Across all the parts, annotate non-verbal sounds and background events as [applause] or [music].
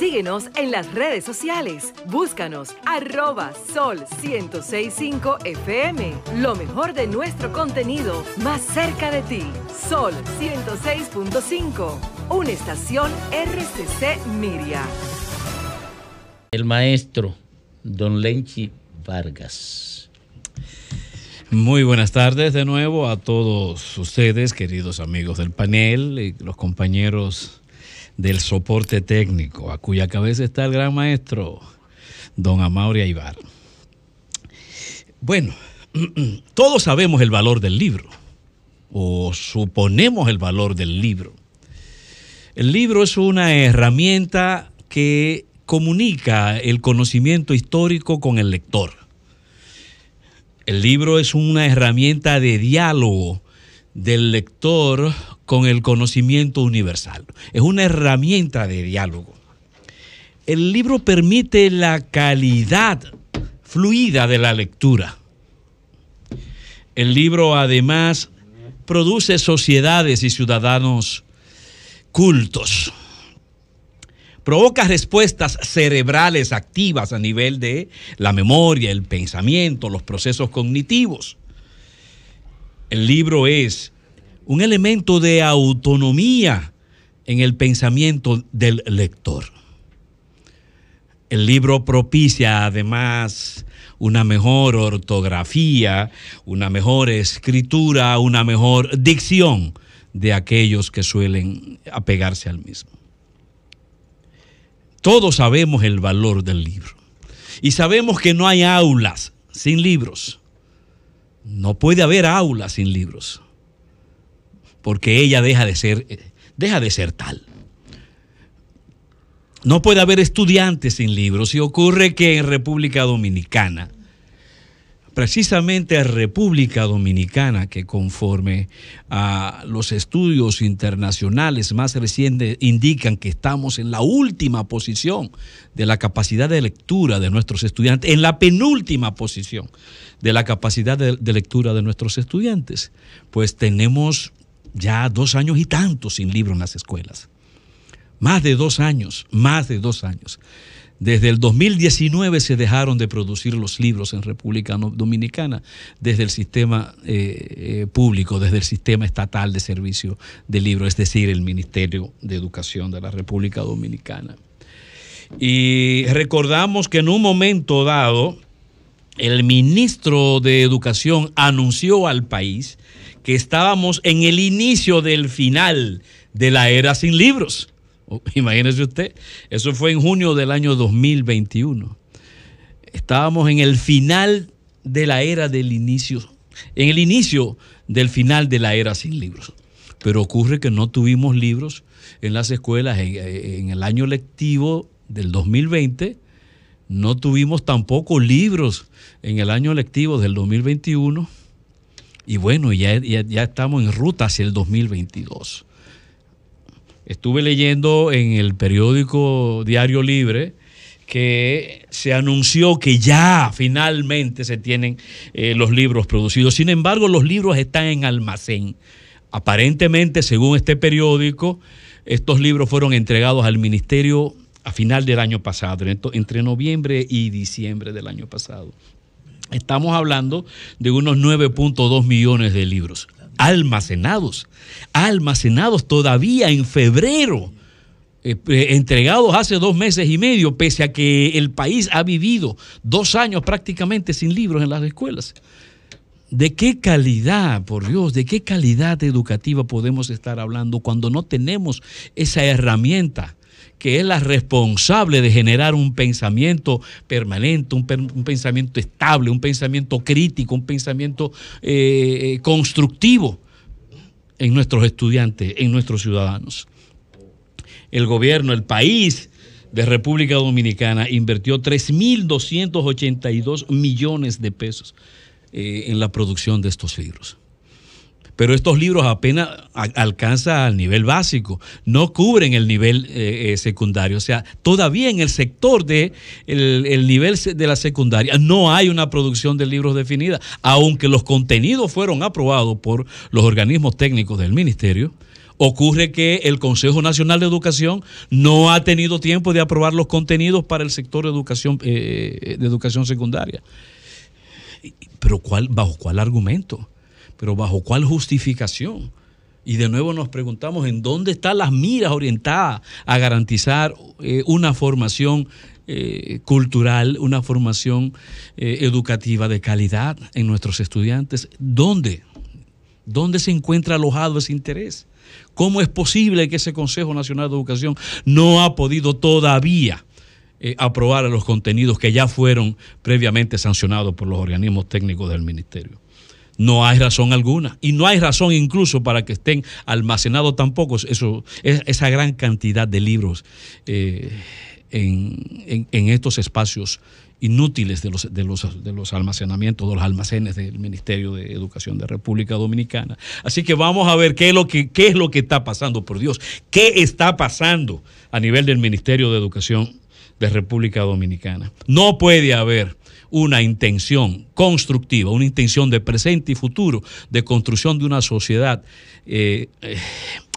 Síguenos en las redes sociales. Búscanos arroba sol 1065 FM. Lo mejor de nuestro contenido más cerca de ti. Sol 106.5. Una estación RCC Miria. El maestro Don Lenchi Vargas. Muy buenas tardes de nuevo a todos ustedes, queridos amigos del panel, y los compañeros del soporte técnico, a cuya cabeza está el gran maestro don Amaury Aibar. Bueno, [clears throat] todos sabemos el valor del libro, o suponemos el valor del libro. El libro es una herramienta que comunica el conocimiento histórico con el lector. El libro es una herramienta de diálogo del lector con el conocimiento universal. Es una herramienta de diálogo. El libro permite la calidad fluida de la lectura. El libro además produce sociedades y ciudadanos cultos. Provoca respuestas cerebrales activas a nivel de la memoria, el pensamiento, los procesos cognitivos. El libro es un elemento de autonomía en el pensamiento del lector. El libro propicia además una mejor ortografía, una mejor escritura, una mejor dicción de aquellos que suelen apegarse al mismo. Todos sabemos el valor del libro y sabemos que no hay aulas sin libros. No puede haber aulas sin libros porque ella deja de ser, eh, deja de ser tal. No puede haber estudiantes sin libros y ocurre que en República Dominicana, precisamente en República Dominicana, que conforme a los estudios internacionales más recientes indican que estamos en la última posición de la capacidad de lectura de nuestros estudiantes, en la penúltima posición de la capacidad de lectura de nuestros estudiantes, pues tenemos ya dos años y tanto sin libros en las escuelas. Más de dos años, más de dos años. Desde el 2019 se dejaron de producir los libros en República Dominicana desde el sistema eh, eh, público, desde el sistema estatal de servicio de libros, es decir, el Ministerio de Educación de la República Dominicana. Y recordamos que en un momento dado, el ministro de Educación anunció al país que estábamos en el inicio del final de la era sin libros. Oh, [laughs] imagínese usted, eso fue en junio del año 2021. Estábamos en el final de la era del inicio, en el inicio del final de la era sin libros. Pero ocurre que no tuvimos libros en las escuelas en el año lectivo del 2020. No tuvimos tampoco libros en el año lectivo del 2021 y bueno, ya, estamos en ruta hacia el 2022. Estuve leyendo en el periódico Diario Libre que se anunció que ya finalmente se tienen eh, los libros producidos. Sin embargo, los libros están en almacén. Aparentemente, según este periódico, estos libros fueron entregados al ministerio a final del año pasado, entre noviembre y diciembre del año pasado. Estamos hablando de unos 9.2 millones de libros almacenados, almacenados todavía en febrero, eh, eh, entregados hace dos meses y medio, pese a que el país ha vivido dos años prácticamente sin libros en las escuelas. ¿De qué calidad, por Dios, de qué calidad educativa podemos estar hablando cuando no tenemos esa herramienta? que es la responsable de generar un pensamiento permanente, un, pensamiento estable, un pensamiento crítico, un pensamiento eh, eh, constructivo en nuestros estudiantes, en nuestros ciudadanos. El gobierno, el país de República Dominicana invirtió 3.282 millones de pesos eh, en la producción de estos libros pero estos libros apenas alcanzan al nivel básico, no cubren el nivel eh, eh, secundario. O sea, todavía en el sector de el, nivel de la secundaria no hay una producción de libros definida, aunque los contenidos fueron aprobados por los organismos técnicos del ministerio ocurre que el Consejo Nacional de Educación no ha tenido tiempo de aprobar los contenidos para el sector de educación, eh, de educación secundaria. Pero ¿cuál, ¿bajo cuál argumento? Pero ¿bajo cuál justificación? Y de nuevo nos preguntamos en dónde están las miras orientadas a garantizar eh, una formación eh, cultural, una formación eh, educativa de calidad en nuestros estudiantes. ¿Dónde? ¿Dónde se encuentra alojado ese interés? ¿Cómo es posible que ese Consejo Nacional de Educación no ha podido todavía aprobar los contenidos que ya fueron previamente sancionados por los organismos técnicos del Ministerio? no hay razón alguna. Y no hay razón incluso para que estén almacenados tampoco eso, esa gran cantidad de libros. Eh, en, estos espacios inútiles de los, almacenamientos, de los almacenes del Ministerio de Educación de República Dominicana. Así que vamos a ver qué es lo que, es lo que está pasando, por Dios, qué está pasando a nivel del Ministerio de Educación de República Dominicana. No puede haber una intención constructiva, una intención de presente y futuro, de construcción de una sociedad eh, eh,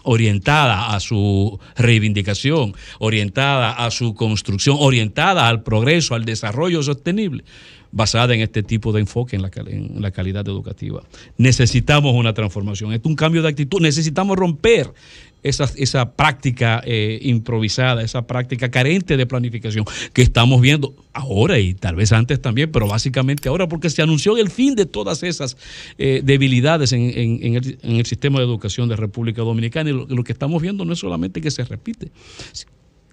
orientada a su reivindicación, orientada a su construcción, orientada al progreso, al desarrollo sostenible basada en este tipo de enfoque en la, en la calidad educativa. Necesitamos una transformación, es un cambio de actitud, necesitamos romper esa, práctica eh, improvisada, esa práctica carente de planificación que estamos viendo ahora y tal vez antes también, pero básicamente ahora porque se anunció el fin de todas esas eh, debilidades en, el, sistema de educación de República Dominicana y lo, que estamos viendo no es solamente que se repite,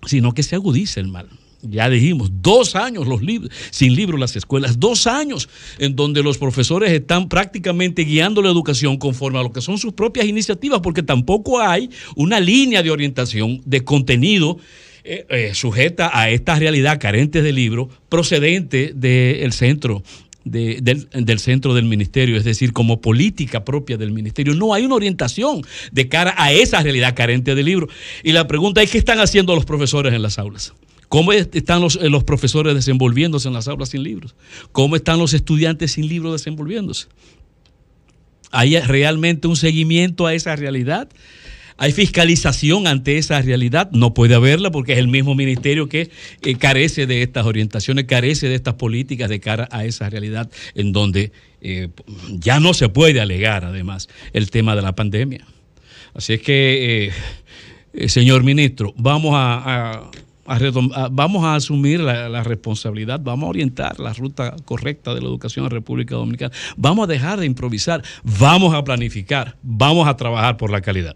sino que se agudiza el mal ya dijimos, dos años los sin libros las escuelas, dos años en donde los profesores están prácticamente guiando la educación conforme a lo que son sus propias iniciativas, porque tampoco hay una línea de orientación de contenido. Eh, eh, sujeta a esta realidad carente de libro procedente del centro del, centro del ministerio, es decir, como política propia del ministerio. No hay una orientación de cara a esa realidad carente de libro. Y la pregunta es, ¿qué están haciendo los profesores en las aulas? ¿Cómo están los, eh, los, profesores desenvolviéndose en las aulas sin libros? ¿Cómo están los estudiantes sin libros desenvolviéndose? ¿Hay realmente un seguimiento a esa realidad? ¿Hay fiscalización ante esa realidad? No puede haberla porque es el mismo ministerio que eh, carece de estas orientaciones, carece de estas políticas de cara a esa realidad en donde eh, ya no se puede alegar además el tema de la pandemia. Así es que, señor ministro, vamos a vamos a asumir la, responsabilidad, vamos a orientar la ruta correcta de la educación en República Dominicana, vamos a dejar de improvisar, vamos a planificar, vamos a trabajar por la calidad.